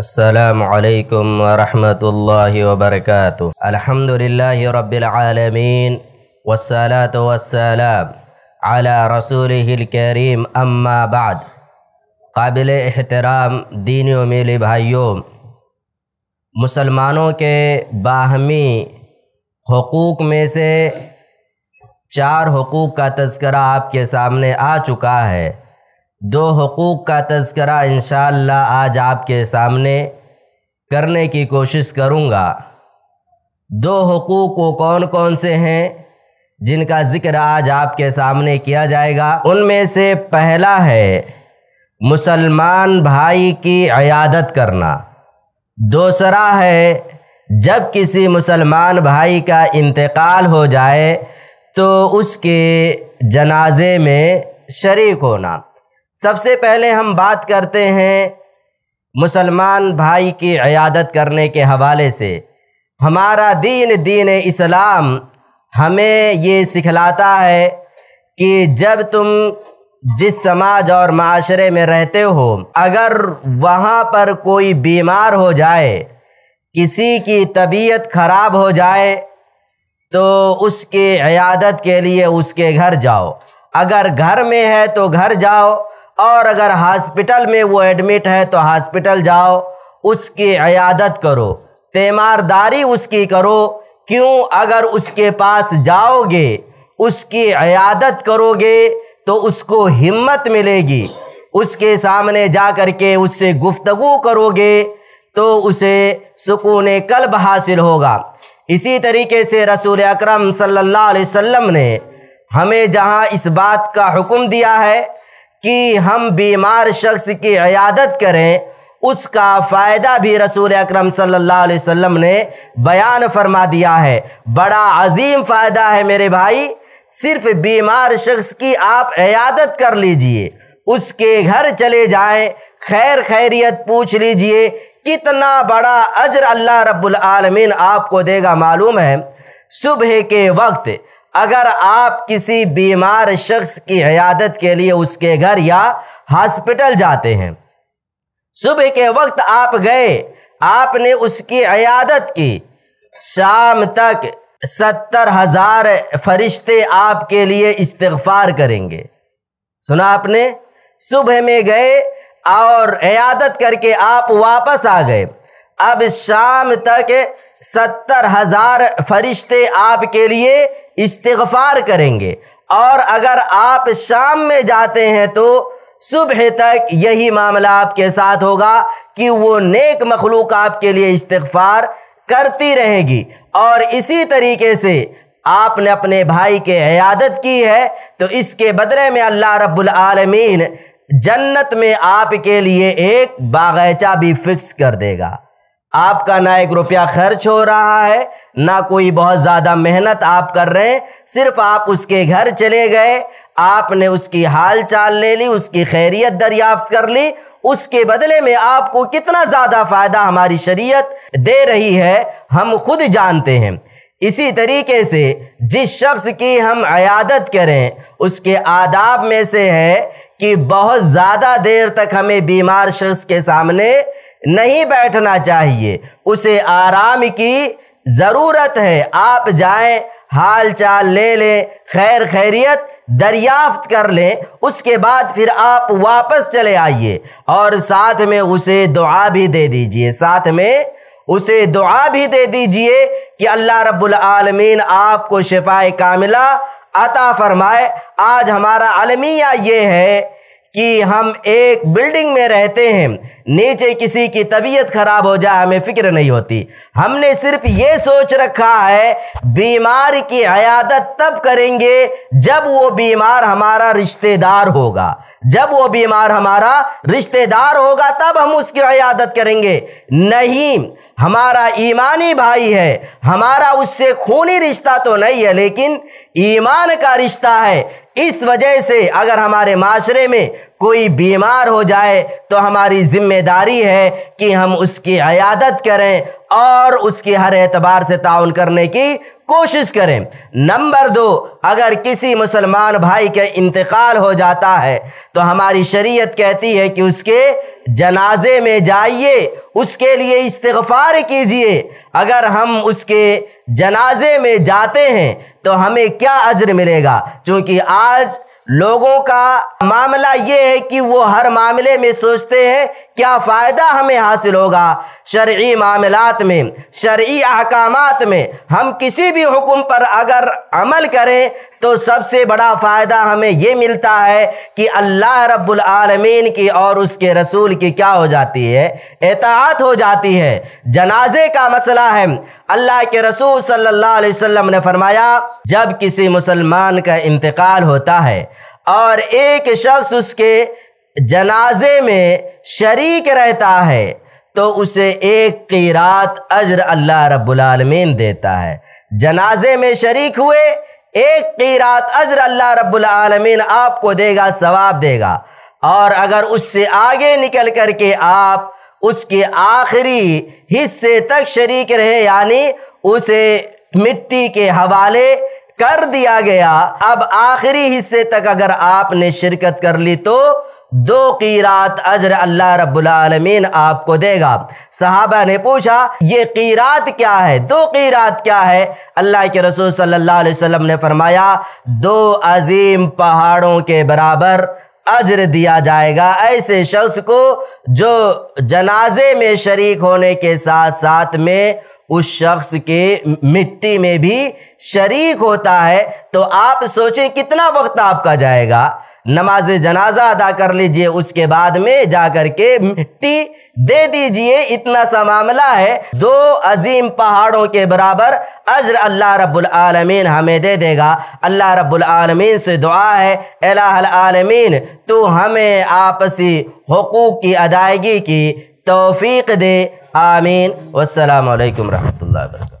असलकम वरहमल वबरक अलहमदिल्लाबीआलमीन वसलात वसलाम अला रसूल करीम अम्मा बाद काबिल एहतराम दीनी मेले भाइयों मुसलमानों के बाहमी हकूक़ में से चार हकूक़ का तस्करा आपके सामने आ चुका है दो हकूक़ का तस्करा इन आज आपके सामने करने की कोशिश करूँगा दो हकूक़ वो कौन कौन से हैं जिनका ज़िक्र आज आपके सामने किया जाएगा उनमें से पहला है मुसलमान भाई की अयादत करना दूसरा है जब किसी मुसलमान भाई का इंतकाल हो जाए तो उसके जनाजे में शरीक होना सबसे पहले हम बात करते हैं मुसलमान भाई की अयादत करने के हवाले से हमारा दीन दीन इस्लाम हमें ये सिखलाता है कि जब तुम जिस समाज और माशरे में रहते हो अगर वहाँ पर कोई बीमार हो जाए किसी की तबीयत ख़राब हो जाए तो उसके अयादत के लिए उसके घर जाओ अगर घर में है तो घर जाओ और अगर हॉस्पिटल में वो एडमिट है तो हॉस्पिटल जाओ उसकी अयादत करो तेमारदारी उसकी करो क्यों अगर उसके पास जाओगे उसकी अयादत करोगे तो उसको हिम्मत मिलेगी उसके सामने जा कर के उससे गुफ्तगु करोगे तो उसे सुकून कल्ब हासिल होगा इसी तरीके से रसूल अकरम सल्लल्लाहु अलैहि वसल्लम ने हमें जहाँ इस बात का हुक्म दिया है कि हम बीमार शख्स की अयादत करें उसका फ़ायदा भी रसूल अकरम सल्लल्लाहु अलैहि वसल्लम ने बयान फरमा दिया है बड़ा अजीम फ़ायदा है मेरे भाई सिर्फ बीमार शख्स की आप अयादत कर लीजिए उसके घर चले जाएं खैर खैरियत पूछ लीजिए कितना बड़ा अजर अल्लाह रब्बुल रबालमीन आपको देगा मालूम है सुबह के वक्त अगर आप किसी बीमार शख्स की हयादत के लिए उसके घर या हॉस्पिटल जाते हैं सुबह के वक्त आप गए आपने उसकी अयादत की शाम तक सत्तर हजार फरिश्ते आपके लिए इस्तफार करेंगे सुना आपने सुबह में गए और अयादत करके आप वापस आ गए अब शाम तक सत्तर हजार फरिश्ते आपके लिए इस्तगफार करेंगे और अगर आप शाम में जाते हैं तो सुबह तक यही मामला आपके साथ होगा कि वो नेक मखलूक आपके लिए इस्तगफार करती रहेगी और इसी तरीके से आपने अपने भाई के अयादत की है तो इसके बदले में अल्लाह रब्बुल आलमीन जन्नत में आपके लिए एक बागैचा भी फिक्स कर देगा आपका ना एक रुपया खर्च हो रहा है ना कोई बहुत ज़्यादा मेहनत आप कर रहे हैं सिर्फ आप उसके घर चले गए आपने उसकी हाल चाल ले ली उसकी खैरियत दरियाफ्त कर ली उसके बदले में आपको कितना ज़्यादा फ़ायदा हमारी शरीयत दे रही है हम खुद जानते हैं इसी तरीके से जिस शख्स की हम अयादत करें उसके आदाब में से है कि बहुत ज़्यादा देर तक हमें बीमार शख्स के सामने नहीं बैठना चाहिए उसे आराम की ज़रूरत है आप जाएं हाल चाल ले लें खैर खैरियत दरियाफ्त कर लें उसके बाद फिर आप वापस चले आइए और साथ में उसे दुआ भी दे दीजिए साथ में उसे दुआ भी दे दीजिए कि अल्लाह रब्बुल आलमीन आपको शिफाए कामिला अता फरमाए आज हमारा अलमिया ये है कि हम एक बिल्डिंग में रहते हैं नीचे किसी की तबीयत खराब हो जाए हमें फिक्र नहीं होती हमने सिर्फ ये सोच रखा है बीमार की अयादत तब करेंगे जब वो बीमार हमारा रिश्तेदार होगा जब वो बीमार हमारा रिश्तेदार होगा तब हम उसकी अयादत करेंगे नहीं हमारा ईमानी भाई है हमारा उससे खूनी रिश्ता तो नहीं है लेकिन ईमान का रिश्ता है इस वजह से अगर हमारे माशरे में कोई बीमार हो जाए तो हमारी जिम्मेदारी है कि हम उसकी अयादत करें और उसकी हर एतबार से ताउन करने की कोशिश करें नंबर दो अगर किसी मुसलमान भाई का इंतकाल हो जाता है तो हमारी शरीयत कहती है कि उसके जनाजे में जाइए उसके लिए इस्तफ़ार कीजिए अगर हम उसके जनाजे में जाते हैं तो हमें क्या अज्र मिलेगा क्योंकि आज लोगों का मामला यह है कि वो हर मामले में सोचते हैं क्या फ़ायदा हमें हासिल होगा शर्य मामलात में शर्य अहकाम में हम किसी भी हुक्म पर अगर अमल करें तो सबसे बड़ा फ़ायदा हमें ये मिलता है कि अल्लाह रब्लमीन की और उसके रसूल की क्या हो जाती है एतात हो जाती है जनाजे का मसला है अल्लाह के रसूल सल्लल्लाहु अलैहि वसल्लम ने फरमाया जब किसी मुसलमान का इंतकाल होता है और एक शख्स उसके जनाजे में शरीक रहता है तो उसे एक की रात अजर अल्लाह रब्बुलमीन देता है जनाजे में शरीक हुए एक की रात अजर अल्लाह रब्बुलमीन आपको देगा सवाब देगा और अगर उससे आगे निकल कर के आप उसके आखिरी हिस्से तक शरीक रहे यानी उसे मिट्टी के हवाले कर दिया गया अब आखिरी हिस्से तक अगर आपने शिरकत कर ली तो दो की रात अजर अल्लाह रबालमीन आपको देगा सहाबा ने पूछा ये की रात क्या है दो की रात क्या है अल्लाह के रसूल सल्लल्लाहु अलैहि वसल्लम ने फरमाया दो अजीम पहाड़ों के बराबर अजर दिया जाएगा ऐसे शख्स को जो जनाजे में शरीक होने के साथ साथ में उस शख्स के मिट्टी में भी शरीक होता है तो आप सोचें कितना वक्त आपका जाएगा नमाज जनाजा अदा कर लीजिए उसके बाद में जा कर के मिट्टी दे दीजिए इतना सा मामला है दो अजीम पहाड़ों के बराबर अजर अल्लाह रब्बुल आलमीन हमें दे देगा अल्लाह रब्बुल आलमीन से दुआ है अल आलमीन तो हमें आपसी हकूक़ की अदायगी की तोफ़ीक दे आमीन वालकम वरहमल वर्क